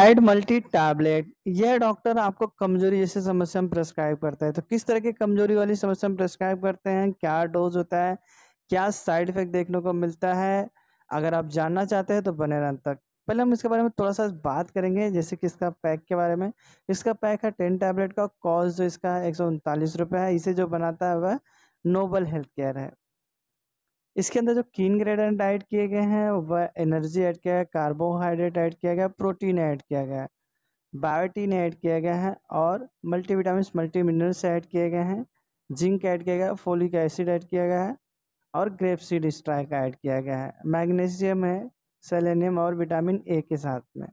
add multi tablet यह doctor आपको कमजोरी जैसे समस्या में प्रेस्क्राइब करता है तो किस तरह की कमजोरी वाली समस्या में प्रेस्क्राइब करते हैं क्या डोज होता है क्या साइड इफेक्ट देखने को मिलता है अगर आप जानना चाहते हैं तो बने रहने तक पहले हम इसके बारे में थोड़ा सा बात करेंगे जैसे कि इसका पैक के बारे में इसका पैक है टेन टैबलेट का कॉस्ट जो इसका एक सौ उनतालीस रुपये है इसे जो बनाता है वह नोबल हेल्थ केयर है इसके अंदर जो कीन ग्रेडेंट ऐड किए गए हैं वह एनर्जी ऐड किया गया कार्बोहाइड्रेट ऐड किया गया प्रोटीन ऐड किया गया है बायोटीन ऐड किया गया है और मल्टीविटामिन मल्टी मिनरल्स ऐड किए गए हैं जिंक ऐड किया गया फोलिक एसिड ऐड किया गया है और ग्रेप सीड स्ट्राइक ऐड किया गया है मैग्नीशियम है सेलेनियम और विटामिन ए के साथ में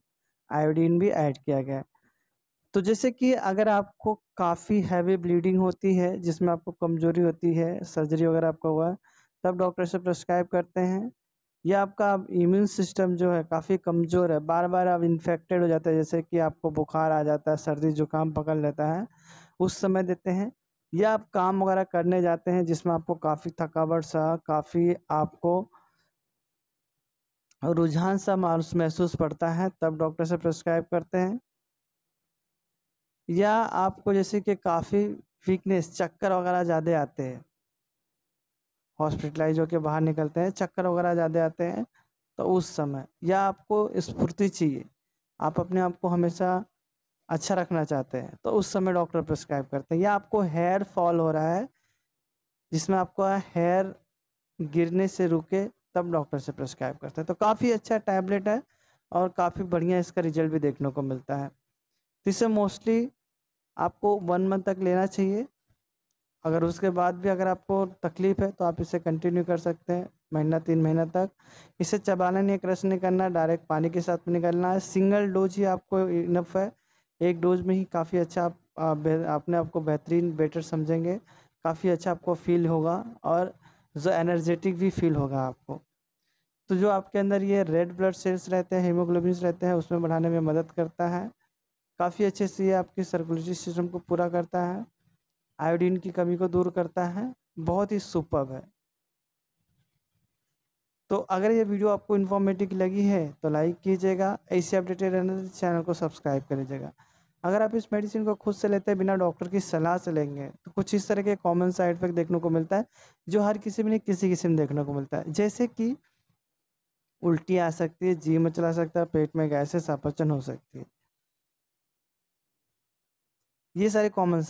आयोडीन भी ऐड किया गया है तो जैसे कि अगर आपको काफ़ी हैवी ब्लीडिंग होती है जिसमें आपको कमजोरी होती है सर्जरी वगैरह आपका हुआ तब डॉक्टर से प्रस्क्राइब करते हैं या आपका इम्यून सिस्टम जो है काफ़ी कमज़ोर है बार बार आप इन्फेक्टेड हो जाते हैं जैसे कि आपको बुखार आ जाता है सर्दी जुकाम पकड़ लेता है उस समय देते हैं या आप काम वगैरह करने जाते हैं जिसमें आपको काफ़ी थकावट सा काफ़ी आपको रुझान सा मानस महसूस पड़ता है तब डॉक्टर से प्रस्क्राइब करते हैं या आपको जैसे कि काफ़ी वीकनेस चक्कर वगैरह ज़्यादा आते हैं हॉस्पिटलाइज होकर बाहर निकलते हैं चक्कर वगैरह ज़्यादा आते हैं तो उस समय या आपको स्फूर्ति चाहिए आप अपने आप को हमेशा अच्छा रखना चाहते हैं तो उस समय डॉक्टर प्रिस्क्राइब करते हैं या आपको हेयर फॉल हो रहा है जिसमें आपको हेयर गिरने से रुके तब डॉक्टर से प्रिस्क्राइब करते हैं तो काफ़ी अच्छा टैबलेट है और काफ़ी बढ़िया इसका रिजल्ट भी देखने को मिलता है तो इसे मोस्टली आपको वन मंथ तक लेना चाहिए अगर उसके बाद भी अगर आपको तकलीफ है तो आप इसे कंटिन्यू कर सकते हैं महीना तीन महीना तक इसे चबाना नहीं क्रश नहीं करना डायरेक्ट पानी के साथ निकलना है सिंगल डोज ही आपको इनफ है एक डोज में ही काफ़ी अच्छा आप, आप आपने आपको बेहतरीन बेटर समझेंगे काफ़ी अच्छा आपको फील होगा और जो एनर्जेटिक भी फील होगा आपको तो जो आपके अंदर ये रेड ब्लड सेल्स रहते हैं हीमोग्लोबिन रहते हैं उसमें बढ़ाने में मदद करता है काफ़ी अच्छे से ये आपके सर्कुलेटरी सिस्टम को पूरा करता है आयोडीन की कमी को दूर करता है बहुत ही सुपर है तो अगर ये वीडियो आपको इन्फॉर्मेटिव लगी है तो लाइक कीजिएगा ऐसे अपडेटेड रहने चैनल को सब्सक्राइब कर लीजिएगा अगर आप इस मेडिसिन को खुद से लेते हैं बिना डॉक्टर की सलाह से लेंगे तो कुछ इस तरह के कॉमन साइड इफेक्ट देखने को मिलता है जो हर किसी में नहीं किसी किसी में देखने को मिलता है जैसे कि उल्टी आ सकती है जी मचला सकता है पेट में गैसेस अपचन हो सकती है ये सारे कॉमन